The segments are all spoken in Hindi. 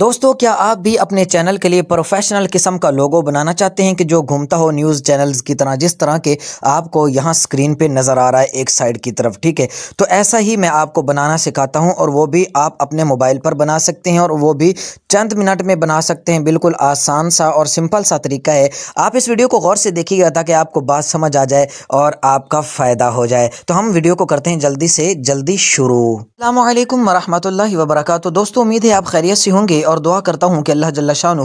दोस्तों क्या आप भी अपने चैनल के लिए प्रोफेशनल किस्म का लोगो बनाना चाहते हैं कि जो घूमता हो न्यूज़ चैनल्स की तरह जिस तरह के आपको यहाँ स्क्रीन पे नज़र आ रहा है एक साइड की तरफ ठीक है तो ऐसा ही मैं आपको बनाना सिखाता हूँ और वो भी आप अपने मोबाइल पर बना सकते हैं और वो भी चंद मिनट में बना सकते हैं बिल्कुल आसान सा और सिंपल सा तरीका है आप इस वीडियो को गौर से देखिएगा ताकि आपको बात समझ आ जाए और आपका फ़ायदा हो जाए तो हम वीडियो को करते हैं जल्दी से जल्दी शुरू अल्लाम वरहमल वर्क दोस्तों उम्मीद है आप खैरियत से होंगे और दुआ करता हूँ कि अल्लाह जल्ला शाह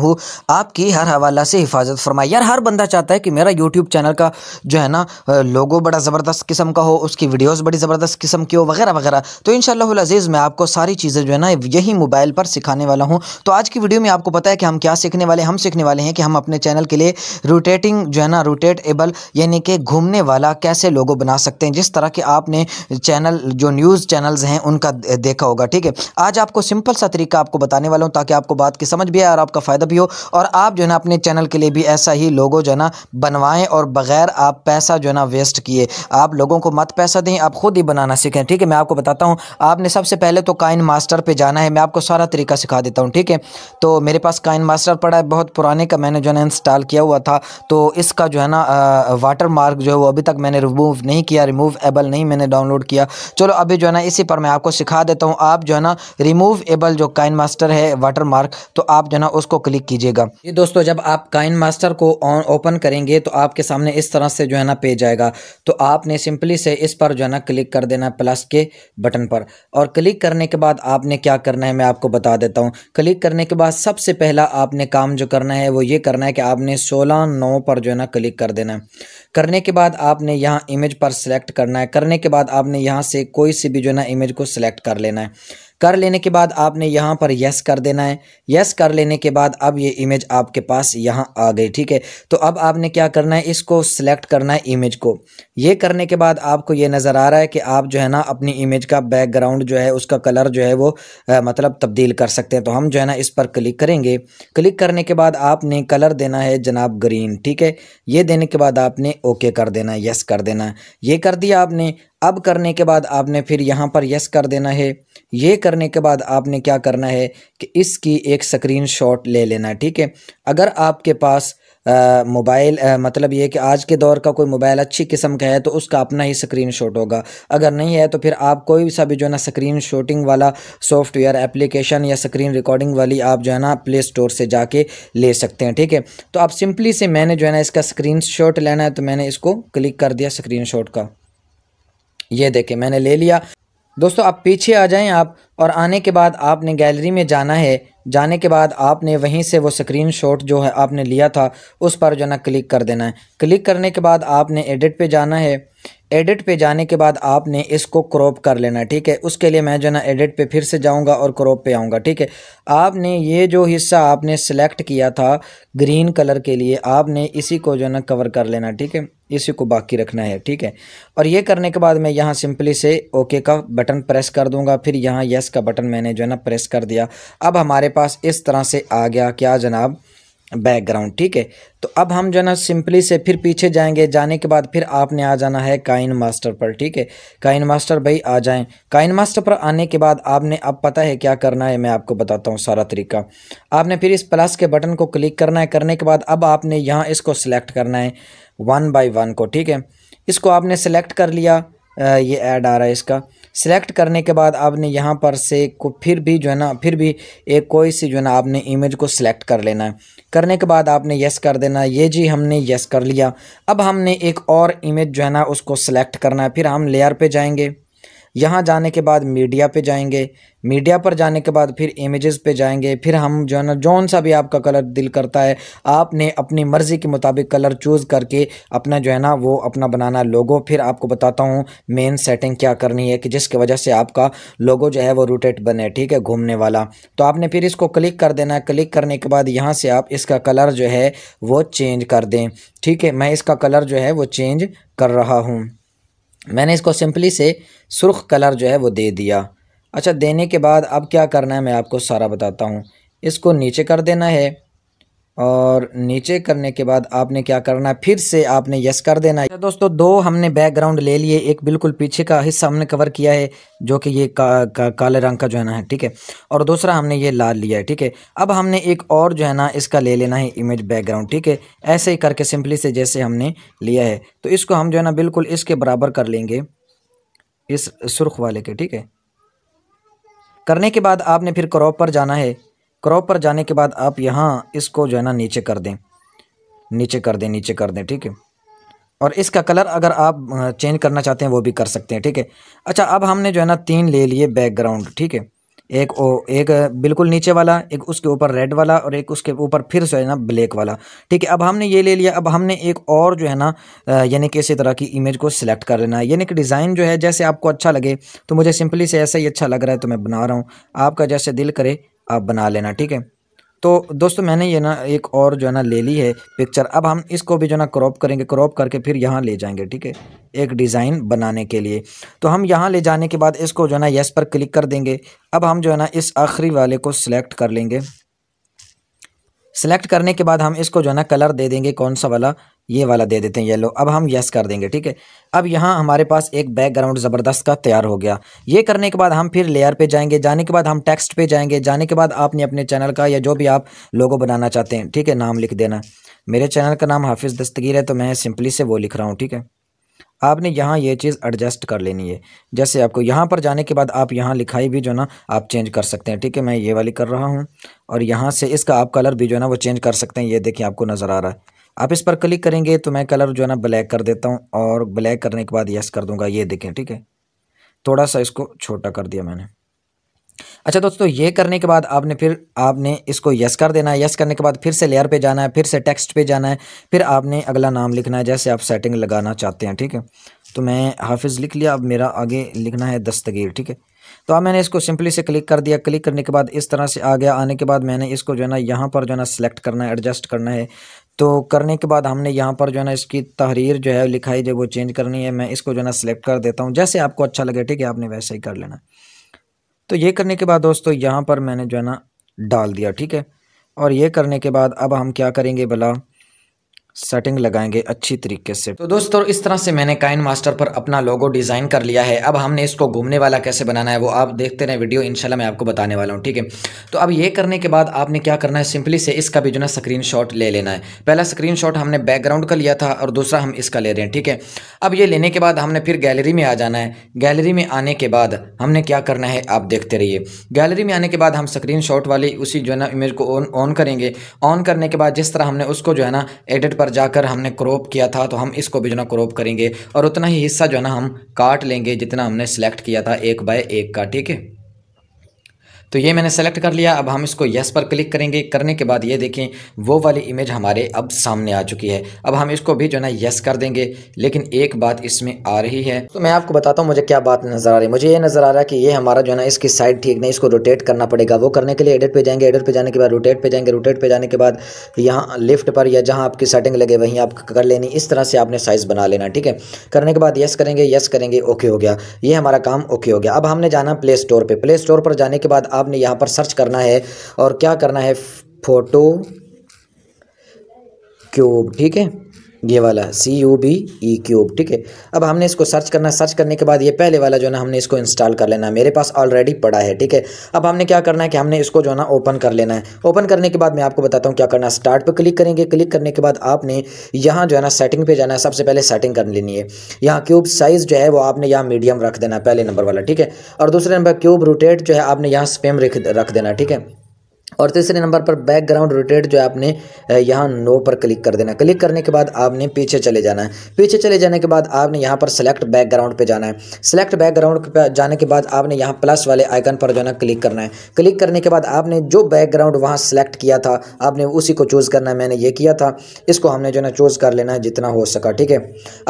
आपकी हर हवाला से हिफाजत फरमाए यार हर बंदा चाहता है कि मेरा यूट्यूब चैनल का जो है ना लोगो बड़ा ज़बरदस्त किस्म का हो उसकी वीडियोज़ बड़ी ज़बरदस्त किस्म की हो वगैरह वगैरह तो इन अजीज़ मैं आपको सारी चीज़ें जो है ना यही मोबाइल पर सिखाने वाला हूँ तो आज की वीडियो में आपको पता है कि हम क्या सीखने वाले हम सीखने वाले हैं कि हम अपने चैनल के लिए रोटेटिंग जो है ना रोटेट एबल यानी कि घूमने वाला कैसे लोगो बना सकते हैं जिस तरह के आपने चैनल जो न्यूज़ चैनल्स हैं उनका देखा होगा ठीक है आज आपको सिंपल सा तरीका आपको बताने वाला हूँ ताकि ताकि आपको बात की समझ भी आए और आपका फ़ायदा भी हो और आप जो है ना अपने चैनल के लिए भी ऐसा ही लोगो जो है ना बनवाएँ और बग़ैर आप पैसा जो है ना वेस्ट किए आप लोगों को मत पैसा दें आप खुद ही बनाना सीखें ठीक है मैं आपको बताता हूँ आपने सबसे पहले तो काइन मास्टर पर जाना है मैं आपको सारा तरीका सिखा देता हूँ ठीक है तो मेरे पास काइन मास्टर पड़ा है बहुत पुराने का मैंने जो है ना इंस्टॉल किया हुआ था तो इसका जो है ना वाटर मार्क जो है वो अभी तक मैंने रिमूव नहीं किया रिमूव एबल नहीं मैंने डाउनलोड किया चलो अभी जो है ना इसी पर मैं आपको सिखा देता हूँ आप जो है ना रिमूव एबल जो काइन मास्टर है वाटर मार्क तो आप जो ना उसको क्लिक कीजिएगा ये दोस्तों जब आप काइन मास्टर को ऑन ओपन करेंगे तो आपके सामने इस तरह से जो है ना पे जाएगा तो आपने सिंपली से इस पर जो है ना क्लिक कर देना प्लस के बटन पर और क्लिक करने के बाद आपने क्या करना है मैं आपको बता देता हूँ क्लिक करने के बाद सबसे पहला आपने काम जो करना है वो ये करना है कि आपने सोलह नौ पर जो है ना क्लिक कर देना है करने के बाद आपने यहाँ इमेज पर सेलेक्ट करना है करने के बाद आपने यहाँ से कोई सी भी जो है ना इमेज को सिलेक्ट कर लेना है कर लेने के बाद आपने यहाँ पर यस कर देना है यस कर लेने के बाद अब ये इमेज आपके पास यहाँ आ गई ठीक है तो अब आपने क्या करना है इसको सिलेक्ट करना है इमेज को ये करने के बाद आपको ये नज़र आ रहा है कि आप जो है ना अपनी इमेज का बैकग्राउंड जो है उसका कलर जो है वो आ, मतलब तब्दील कर सकते हैं तो हम जो है ना इस पर क्लिक करेंगे क्लिक करने के बाद आपने कलर देना है जनाब ग्रीन ठीक है ये देने के बाद आपने ओके कर देना है यस कर देना है ये कर दिया आपने अब करने के बाद आपने फिर यहाँ पर यस कर देना है ये करने के बाद आपने क्या करना है कि इसकी एक स्क्रीन शॉट ले लेना है ठीक है अगर आपके पास मोबाइल मतलब ये कि आज के दौर का कोई मोबाइल अच्छी किस्म का है तो उसका अपना ही स्क्रीन शॉट होगा अगर नहीं है तो फिर आप कोई सा भी जो है ना स्क्रीन शॉटिंग वाला सॉफ्टवेयर एप्लीकेशन या स्क्रीन रिकॉर्डिंग वाली आप जो है ना प्ले स्टोर से जाके ले सकते हैं ठीक है तो आप सिंपली से मैंने जो है ना इसका स्क्रीन लेना है तो मैंने इसको क्लिक कर दिया स्क्रीन का ये देखे मैंने ले लिया दोस्तों आप पीछे आ जाएं आप और आने के बाद आपने गैलरी में जाना है जाने के बाद आपने वहीं से वो स्क्रीनशॉट जो है आपने लिया था उस पर जो ना क्लिक कर देना है क्लिक करने के बाद आपने एडिट पे जाना है एडिट पे जाने के बाद आपने इसको क्रॉप कर लेना ठीक है उसके लिए मैं जो ना एडिट पे फिर से जाऊंगा और क्रॉप पे आऊंगा ठीक है आपने ये जो हिस्सा आपने सेलेक्ट किया था ग्रीन कलर के लिए आपने इसी को जो ना कवर कर लेना ठीक है इसी को बाकी रखना है ठीक है और ये करने के बाद मैं यहाँ सिंपली से ओके का बटन प्रेस कर दूंगा फिर यहाँ यस का बटन मैंने जो है ना प्रेस कर दिया अब हमारे पास इस तरह से आ गया क्या जनाब बैकग्राउंड ठीक है तो अब हम जो है ना सिंपली से फिर पीछे जाएंगे जाने के बाद फिर आपने आ जाना है काइन मास्टर पर ठीक है काइन मास्टर भाई आ जाएं काइन मास्टर पर आने के बाद आपने अब पता है क्या करना है मैं आपको बताता हूँ सारा तरीका आपने फिर इस प्लस के बटन को क्लिक करना है करने के बाद अब आपने यहाँ इसको सिलेक्ट करना है वन बाई वन को ठीक है इसको आपने सेलेक्ट कर लिया ये ऐड आ रहा है इसका सिलेक्ट करने के बाद आपने यहाँ पर से को फिर भी जो है ना फिर भी एक कोई सी जो है ना आपने इमेज को सिलेक्ट कर लेना है करने के बाद आपने यस कर देना ये जी हमने यस कर लिया अब हमने एक और इमेज जो है ना उसको सिलेक्ट करना है फिर हम लेयर पर जाएंगे यहाँ जाने के बाद मीडिया पे जाएंगे मीडिया पर जाने के बाद फिर इमेजेस पे जाएंगे फिर हम जो है ना जौन सा भी आपका कलर दिल करता है आपने अपनी मर्ज़ी के मुताबिक कलर चूज़ करके अपना जो है ना वो अपना बनाना लोगो फिर आपको बताता हूँ मेन सेटिंग क्या करनी है कि जिसके वजह से आपका लोगो जो है वो रोटेट बने ठीक है घूमने वाला तो आपने फिर इसको क्लिक कर देना है क्लिक करने के बाद यहाँ से आप इसका कलर जो है वो चेंज कर दें ठीक है मैं इसका कलर जो है वो चेंज कर रहा हूँ मैंने इसको सिंपली से सुर्ख कलर जो है वो दे दिया अच्छा देने के बाद अब क्या करना है मैं आपको सारा बताता हूँ इसको नीचे कर देना है और नीचे करने के बाद आपने क्या करना है फिर से आपने यस कर देना है अच्छा दोस्तों दो हमने बैकग्राउंड ले लिए एक बिल्कुल पीछे का हिस्सा हमने कवर किया है जो कि ये का, का, काले रंग का जो है ना है ठीक है और दूसरा हमने ये लाल लिया है ठीक है अब हमने एक और जो है ना इसका ले लेना है इमेज बैकग्राउंड ठीक है ऐसे ही करके सिंपली से जैसे हमने लिया है तो इसको हम जो है ना बिल्कुल इसके बराबर कर लेंगे इस सुर्ख वाले के ठीक है करने के बाद आपने फिर क्रॉप पर जाना है क्रॉप पर जाने के बाद आप यहाँ इसको जो है ना नीचे कर दें नीचे कर दें नीचे कर दें ठीक है और इसका कलर अगर आप चेंज करना चाहते हैं वो भी कर सकते हैं ठीक है अच्छा अब हमने जो है ना तीन ले लिए बैकग्राउंड ठीक है एक ओ एक बिल्कुल नीचे वाला एक उसके ऊपर रेड वाला और एक उसके ऊपर फिर जो है ना ब्लैक वाला ठीक है अब हमने ये ले लिया अब हमने एक और जो है ना यानी कि इसी तरह की इमेज को सिलेक्ट कर लेना है यानी कि डिज़ाइन जो है जैसे आपको अच्छा लगे तो मुझे सिंपली से ऐसा ही अच्छा लग रहा है तो मैं बना रहा हूँ आपका जैसे दिल करे आप बना लेना ठीक है तो दोस्तों मैंने ये ना एक और जो है ना ले ली है पिक्चर अब हम इसको भी जो ना क्रॉप करेंगे क्रॉप करके फिर यहाँ ले जाएंगे ठीक है एक डिज़ाइन बनाने के लिए तो हम यहाँ ले जाने के बाद इसको जो है ना यस पर क्लिक कर देंगे अब हम जो है ना इस आखिरी वाले को सिलेक्ट कर लेंगे सेलेक्ट करने के बाद हम इसको जो है ना कलर दे देंगे कौन सा वाला ये वाला दे देते हैं येलो अब हम यस कर देंगे ठीक है अब यहाँ हमारे पास एक बैकग्राउंड ज़बरदस्त का तैयार हो गया ये करने के बाद हम फिर लेयर पे जाएंगे जाने के बाद हम टेक्स्ट पे जाएंगे जाने के बाद आपने अपने चैनल का या जो भी आप लोगो बनाना चाहते हैं ठीक है नाम लिख देना मेरे चैनल का नाम हाफिज़ दस्तगीर है तो मैं सिंपली से वो लिख रहा हूँ ठीक है आपने यहाँ ये चीज़ एडजस्ट कर लेनी है जैसे आपको यहाँ पर जाने के बाद आप यहाँ लिखाई भी जो ना आप चेंज कर सकते हैं ठीक है मैं ये वाली कर रहा हूँ और यहाँ से इसका आप कलर भी जो है ना वो चेंज कर सकते हैं ये देखिए आपको नज़र आ रहा है आप इस पर क्लिक करेंगे तो मैं कलर जो है ना ब्लैक कर देता हूँ और ब्लैक करने के बाद यस कर दूंगा ये देखें ठीक है थोड़ा सा इसको छोटा कर दिया मैंने अच्छा दोस्तों ये करने के बाद आपने फिर आपने इसको यस कर देना है यस करने के बाद फिर से लेयर पे जाना है फिर से टेक्स्ट पे जाना है फिर आपने अगला नाम लिखना है जैसे आप सेटिंग लगाना चाहते हैं ठीक है तो मैं हाफिज़ लिख लिया अब मेरा आगे लिखना है दस्तगीर ठीक है तो अब मैंने इसको सिंपली से क्लिक कर दिया क्लिक करने के बाद इस तरह से आ गया आने के बाद मैंने इसको जो है ना यहाँ पर जो है ना सेलेक्ट करना है एडजस्ट करना है तो करने के बाद हमने यहाँ पर जो है ना इसकी तहरीर जो है लिखाई जो वो चेंज करनी है मैं इसको जो है ना सिलेक्ट कर देता हूँ जैसे आपको अच्छा लगे ठीक है आपने वैसे ही कर लेना तो ये करने के बाद दोस्तों यहाँ पर मैंने जो है ना डाल दिया ठीक है और ये करने के बाद अब हम क्या करेंगे भला सेटिंग लगाएंगे अच्छी तरीके से तो दोस्तों इस तरह से मैंने काइन मास्टर पर अपना लोगो डिज़ाइन कर लिया है अब हमने इसको घूमने वाला कैसे बनाना है वो आप देखते रहे वीडियो इंशाल्लाह मैं आपको बताने वाला हूँ ठीक है तो अब ये करने के बाद आपने क्या करना है सिंपली से इसका भी जो ना स्क्रीन ले लेना है पहला स्क्रीन हमने बैकग्राउंड का लिया था और दूसरा हम इसका ले रहे हैं ठीक है अब ये लेने के बाद हमने फिर गैलरी में आ जाना है गैलरी में आने के बाद हमने क्या करना है आप देखते रहिए गैलरी में आने के बाद हम स्क्रीन वाली उसी जो है ना इमेज को ऑन ऑन करेंगे ऑन करने के बाद जिस तरह हमने उसको जो है ना एडिट पर जाकर हमने क्रॉप किया था तो हम इसको भी जो ना क्रॉप करेंगे और उतना ही हिस्सा जो है ना हम काट लेंगे जितना हमने सेलेक्ट किया था एक बाय एक का ठीक है तो ये मैंने सेलेक्ट कर लिया अब हम इसको यस पर क्लिक करेंगे करने के बाद ये देखें वो वाली इमेज हमारे अब सामने आ चुकी है अब हम इसको भी जो है ना यस कर देंगे लेकिन एक बात इसमें आ रही है तो मैं आपको बताता हूँ मुझे क्या बात नज़र आ रही है मुझे ये नज़र आ रहा है कि ये हमारा जो है ना इसकी साइड ठीक नहीं इसको रोटेट करना पड़ेगा वो करने के लिए एडिट पर जाएंगे एडिट पे जाने के बाद रोटेट पर जाएंगे रोटेट पर जाने के बाद यहाँ लिफ्ट पर या जहाँ आपकी सेटिंग लगे वहीं आप कर लेनी इस तरह से आपने साइज़ बना लेना ठीक है करने के बाद यस करेंगे यस करेंगे ओके हो गया ये हमारा काम ओके हो गया अब हमने जाना प्ले स्टोर पर प्ले स्टोर पर जाने के बाद आपने यहाँ पर सर्च करना है और क्या करना है फोटो क्यूब ठीक है ये वाला C U B E cube ठीक है अब हमने इसको सर्च करना सर्च करने के बाद ये पहले वाला जो है ना हमने इसको इंस्टॉल कर लेना है मेरे पास ऑलरेडी पड़ा है ठीक है अब हमने क्या करना है कि हमने इसको जो है ना ओपन कर लेना है ओपन करने के बाद मैं आपको बताता हूँ क्या करना है स्टार्ट पर क्लिक करेंगे क्लिक करने के बाद आपने यहाँ जो है ना सेटिंग पर जाना है सबसे पहले सेटिंग कर लेनी है यहाँ क्यूब साइज़ जो है वो आपने यहाँ मीडियम रख देना है पहले नंबर वाला ठीक है और दूसरे नंबर क्यूब रोटेट जो है आपने यहाँ स्पेम रख देना ठीक है और तीसरे नंबर पर बैकग्राउंड रोटेट जो है आपने यहाँ नो पर क्लिक कर देना क्लिक करने के बाद आपने पीछे चले जाना है पीछे चले जाने के बाद आपने यहाँ पर सेलेक्ट बैकग्राउंड पे जाना है सेलेक्ट बैकग्राउंड पे जाने के बाद आपने यहाँ प्लस वाले आइकन पर जो है ना क्लिक करना है क्लिक करने के बाद आपने जो बैकग्राउंड वहाँ सेलेक्ट किया था आपने उसी को चूज़ करना है मैंने ये किया था इसको हमने जो है ना चूज़ कर लेना है जितना हो सका ठीक है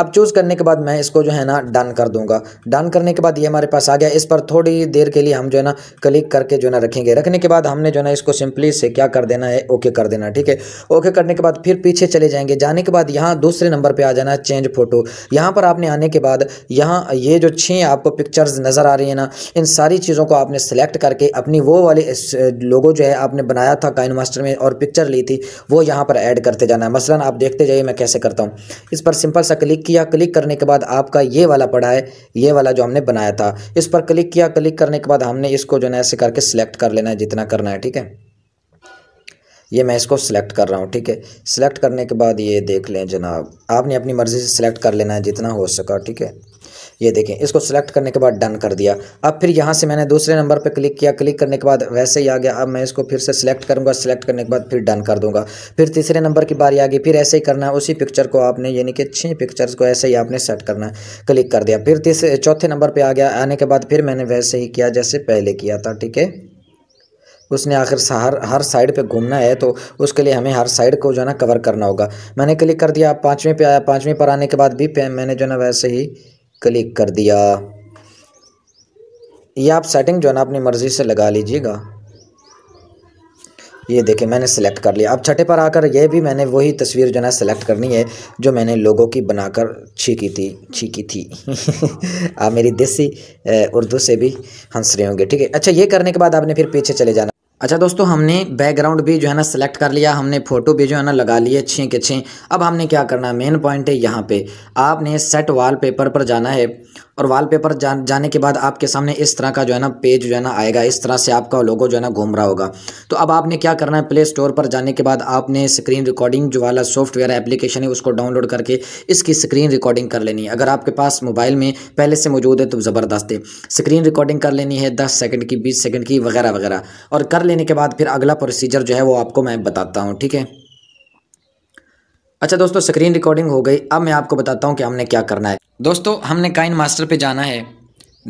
अब चूज़ करने के बाद मैं इसको जो है ना डन कर दूंगा डन करने के बाद ये हमारे पास आ गया इस पर थोड़ी देर के लिए हम जो है ना क्लिक करके जो है ना रखेंगे रखने के बाद हमने जो है ना इसको सिंपली से क्या कर देना है ओके कर देना ठीक है ओके करने के बाद फिर पीछे चले जाएंगे जाने के बाद यहाँ दूसरे नंबर पर आ जाना है चेंज फोटो यहाँ पर आपने आने के बाद यहाँ ये जो छः आपको पिक्चर्स नज़र आ रही है ना इन सारी चीज़ों को आपने सेलेक्ट करके अपनी वो वाले लोगो जो है आपने बनाया था काइन मास्टर में और पिक्चर ली थी वो यहाँ पर ऐड करते जाना है मसलन आप देखते जाइए मैं कैसे करता हूँ इस पर सिंपल सा क्लिक किया क्लिक करने के बाद आपका ये वाला पड़ा है ये वाला जो हमने बनाया था इस पर क्लिक किया क्लिक करने के बाद हमने इसको जो है ऐसे करके सिलेक्ट कर लेना है जितना करना है ठीक है ये मैं इसको सिलेक्ट कर रहा हूँ ठीक है सिलेक्ट करने के बाद ये देख लें जनाब आपने अपनी मर्ज़ी से सिलेक्ट कर लेना है जितना हो सका ठीक है ये देखें इसको सिलेक्ट करने के बाद डन कर दिया अब फिर यहाँ से मैंने दूसरे नंबर पर क्लिक किया क्लिक करने के बाद वैसे ही आ गया अब मैं इसको फिर से सिलेक्ट करूँगा सिलेक्ट करने के बाद फिर डन कर दूँगा फिर तीसरे नंबर की बारी आ गई फिर ऐसे ही करना है उसी पिक्चर को आपने यानी कि छः पिक्चर्स को ऐसे ही आपने सेट करना है क्लिक कर दिया फिर तीसरे चौथे नंबर पर आ गया आने के बाद फिर मैंने वैसे ही किया जैसे पहले किया था ठीक है उसने आखिर हर हर साइड पे घूमना है तो उसके लिए हमें हर साइड को जो है ना कवर करना होगा मैंने क्लिक कर दिया पाँचवें पे आया पाँचवें पर आने के बाद भी पे मैंने जो है ना वैसे ही क्लिक कर दिया ये आप सेटिंग जो है ना अपनी मर्ज़ी से लगा लीजिएगा ये देखें मैंने सेलेक्ट कर लिया अब छठे पर आकर ये भी मैंने वही तस्वीर जो है ना सेलेक्ट करनी है जो मैंने लोगों की बनाकर छीकी थी छीकी थी आप मेरी देसी उर्दू से भी हंस रहे होंगे ठीक है अच्छा ये करने के बाद आपने फिर पीछे चले जाना अच्छा दोस्तों हमने बैकग्राउंड भी जो है ना सेलेक्ट कर लिया हमने फ़ोटो भी जो है ना लगा लिए अच्छे के अच्छे अब हमने क्या करना है मेन पॉइंट है यहाँ पे आपने सेट वॉलपेपर पर जाना है और वॉलपेपर जान जाने के बाद आपके सामने इस तरह का जो है ना पेज जो है ना आएगा इस तरह से आपका लोगो जो है ना घूम रहा होगा तो अब आपने क्या करना है प्ले स्टोर पर जाने के बाद आपने स्क्रीन रिकॉर्डिंग जो वाला सॉफ्टवेयर एप्लीकेशन है उसको डाउनलोड करके इसकी स्क्रीन रिकॉर्डिंग कर लेनी है अगर आपके पास मोबाइल में पहले से मौजूद है तो ज़बरदस्त है स्क्रीन रिकॉर्डिंग कर लेनी है दस सेकेंड की बीस सेकेंड की वगैरह वगैरह और कर लेने के बाद फिर अगला प्रोसीजर जो है वो आपको मैं बताता हूँ ठीक है अच्छा दोस्तों स्क्रीन रिकॉर्डिंग हो गई अब मैं आपको बताता हूँ कि हमने क्या करना है दोस्तों हमने काइन मास्टर पे जाना है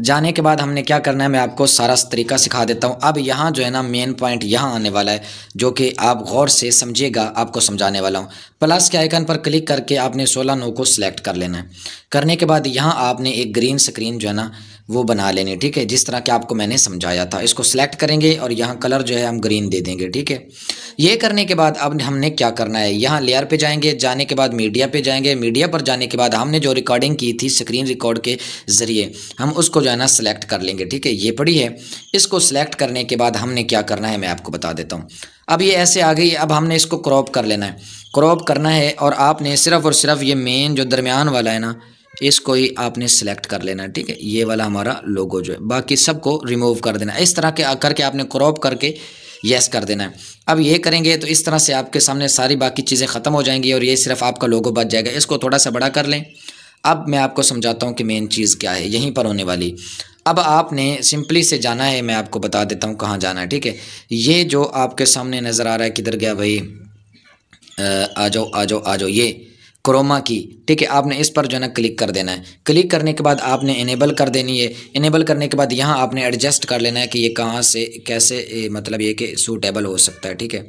जाने के बाद हमने क्या करना है मैं आपको सारा तरीका सिखा देता हूँ अब यहाँ जो है ना मेन पॉइंट यहाँ आने वाला है जो कि आप गौर से समझिएगा आपको समझाने वाला हूँ प्लस के आइकन पर क्लिक करके आपने सोलह नो को सिलेक्ट कर लेना है करने के बाद यहाँ आपने एक ग्रीन स्क्रीन जो है ना वो बना लेने ठीक है जिस तरह के आपको मैंने समझाया था इसको सेलेक्ट करेंगे और यहाँ कलर जो है हम ग्रीन दे देंगे ठीक है ये करने के बाद अब हमने क्या करना है यहाँ लेयर पे जाएंगे जाने के बाद मीडिया पे जाएंगे मीडिया पर जाने के बाद हमने जो रिकॉर्डिंग की थी स्क्रीन रिकॉर्ड के ज़रिए हम उसको जो है ना सेलेक्ट कर लेंगे ठीक है ये पड़ी है इसको सेलेक्ट करने के बाद हमने क्या करना है मैं आपको बता देता हूँ अब ये ऐसे आ गई अब हमने इसको क्रॉप कर लेना है क्रॉप करना है और आपने सिर्फ़ और सिर्फ ये मेन जो दरमियान वाला है ना इसको ही आपने सेलेक्ट कर लेना ठीक है ये वाला हमारा लोगो जो है बाकी सबको रिमूव कर देना इस तरह के करके आपने क्रॉप करके यस कर देना है अब ये करेंगे तो इस तरह से आपके सामने सारी बाकी चीज़ें ख़त्म हो जाएंगी और ये सिर्फ आपका लोगो बच जाएगा इसको थोड़ा सा बड़ा कर लें अब मैं आपको समझाता हूँ कि मेन चीज़ क्या है यहीं पर होने वाली अब आपने सिंपली से जाना है मैं आपको बता देता हूँ कहाँ जाना है ठीक है ये जो आपके सामने नज़र आ रहा है किधर गया भाई आ जाओ आ जाओ आ जाओ ये क्रोमा की ठीक है आपने इस पर जो है ना क्लिक कर देना है क्लिक करने के बाद आपने इनेबल कर देनी है इनेबल करने के बाद यहाँ आपने एडजस्ट कर लेना है कि ये कहाँ से कैसे मतलब ये कि सूटेबल हो सकता है ठीक है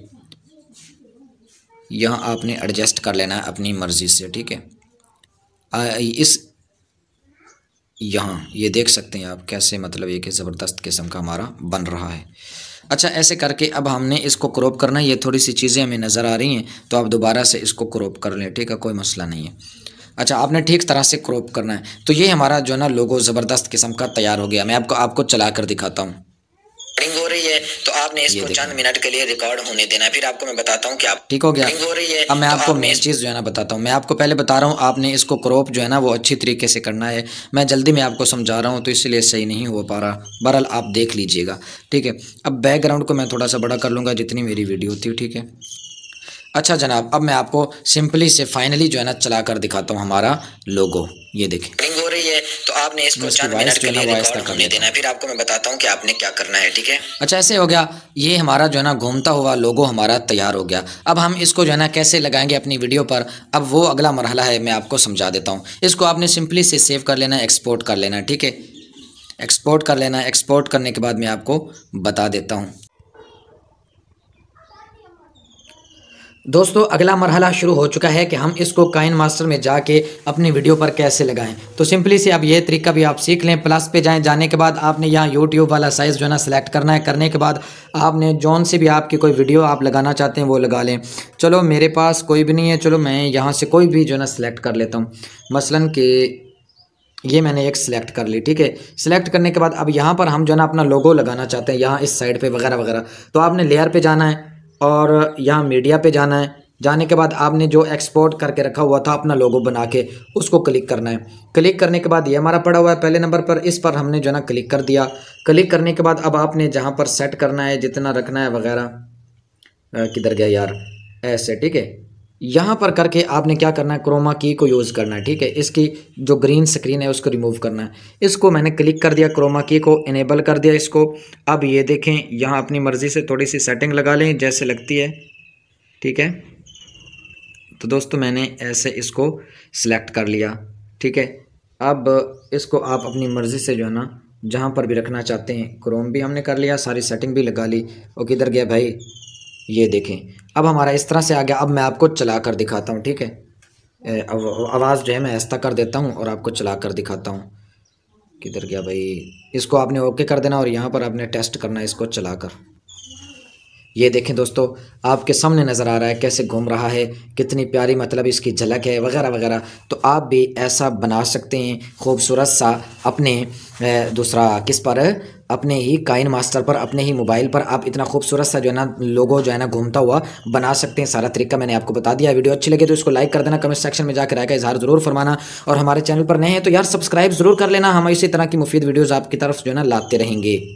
यहाँ आपने एडजस्ट कर लेना है अपनी मर्ज़ी से ठीक है इस यहाँ ये देख सकते हैं आप कैसे मतलब ये कि ज़बरदस्त किस्म का हमारा बन रहा है अच्छा ऐसे करके अब हमने इसको क्रॉप करना है ये थोड़ी सी चीज़ें हमें नज़र आ रही हैं तो आप दोबारा से इसको क्रॉप कर लें ठीक है कोई मसला नहीं है अच्छा आपने ठीक तरह से क्रॉप करना है तो ये हमारा जो है ना लोगो ज़बरदस्त किस्म का तैयार हो गया मैं आपको आपको चला कर दिखाता हूँ रिकॉर्डिंग हो रही है तो आपने इसको चंद मिनट के लिए रिकॉर्ड होने देना है फिर आपको मैं बताता हूँ कि आप ठीक हो गया हो रही है अब मैं तो आपको मेन चीज़ जो है ना बताता हूँ मैं आपको पहले बता रहा हूँ आपने इसको क्रॉप जो है ना वो अच्छी तरीके से करना है मैं जल्दी में आपको समझा रहा हूँ तो इसलिए सही नहीं हो पा रहा बहरहाल आप देख लीजिएगा ठीक है अब बैकग्राउंड को मैं थोड़ा सा बड़ा कर लूँगा जितनी मेरी वीडियो थी ठीक है अच्छा जनाब अब मैं आपको सिंपली से फाइनली जो है ना चला कर दिखाता हूँ हमारा लोगो ये देखें हो रही है तो आपने इसको मिनट के लिए रिकॉर्ड देना है फिर आपको मैं बताता हूँ कि आपने क्या करना है ठीक है अच्छा ऐसे हो गया ये हमारा जो है ना घूमता हुआ लोगो हमारा तैयार हो गया अब हम इसको जो है ना कैसे लगाएंगे अपनी वीडियो पर अब वो अगला मरहला है मैं आपको समझा देता हूँ इसको आपने सिंपली से सेव कर लेना एक्सपोर्ट कर लेना ठीक है एक्सपोर्ट कर लेना एक्सपोर्ट करने के बाद मैं आपको बता देता हूँ दोस्तों अगला मरहला शुरू हो चुका है कि हम इसको काइन मास्टर में जाके अपनी वीडियो पर कैसे लगाएं तो सिंपली से अब यह तरीका भी आप सीख लें प्लस पे जाएं जाने के बाद आपने यहाँ यूट्यूब वाला साइज़ जो है ना सिलेक्ट करना है करने के बाद आपने जौन से भी आपकी कोई वीडियो आप लगाना चाहते हैं वो लगा लें चलो मेरे पास कोई भी नहीं है चलो मैं यहाँ से कोई भी जो है ना सिलेक्ट कर लेता हूँ मसला कि ये मैंने एक सिलेक्ट कर ली ठीक है सिलेक्ट करने के बाद अब यहाँ पर हम जो है ना अपना लोगो लगाना चाहते हैं यहाँ इस साइड पर वगैरह वगैरह तो आपने लेयर पर जाना है और यहाँ मीडिया पे जाना है जाने के बाद आपने जो एक्सपोर्ट करके रखा हुआ था अपना लोगो बना के उसको क्लिक करना है क्लिक करने के बाद ये हमारा पड़ा हुआ है पहले नंबर पर इस पर हमने जो है ना क्लिक कर दिया क्लिक करने के बाद अब आपने जहाँ पर सेट करना है जितना रखना है वगैरह किधर गया यार ऐसे ठीक है यहाँ पर करके आपने क्या करना है क्रोमा की को यूज़ करना है ठीक है इसकी जो ग्रीन स्क्रीन है उसको रिमूव करना है इसको मैंने क्लिक कर दिया क्रोमा की को इनेबल कर दिया इसको अब ये देखें यहाँ अपनी मर्ज़ी से थोड़ी सी सेटिंग लगा लें जैसे लगती है ठीक है तो दोस्तों मैंने ऐसे इसको सिलेक्ट कर लिया ठीक है अब इसको आप अपनी मर्ज़ी से जो है ना जहाँ पर भी रखना चाहते हैं क्रोम भी हमने कर लिया सारी सेटिंग भी लगा ली और किधर गया भाई ये देखें अब हमारा इस तरह से आ गया अब मैं आपको चला कर दिखाता हूँ ठीक है आवाज़ जो है मैं ऐसा कर देता हूँ और आपको चला कर दिखाता हूँ किधर गया भाई इसको आपने ओके कर देना और यहाँ पर आपने टेस्ट करना इसको चला कर ये देखें दोस्तों आपके सामने नज़र आ रहा है कैसे घूम रहा है कितनी प्यारी मतलब इसकी झलक है वगैरह वगैरह तो आप भी ऐसा बना सकते हैं खूबसूरत सा अपने दूसरा किस पर अपने ही काइन मास्टर पर अपने ही मोबाइल पर आप इतना खूबसूरत सा जो है ना लोगों जो है ना घूमता हुआ बना सकते हैं सारा तरीका मैंने आपको बता दिया वीडियो अच्छी लगे तो इसको लाइक कर देना कमेंट सेक्शन में जाकर आएगा इजहार जरूर फरमाना और हमारे चैनल पर नए हैं तो यार सब्सक्राइब जरूर कर लेना हम इसी तरह की मुफीद वीडियोज़ आपकी तरफ जो है ना लाते रहेंगे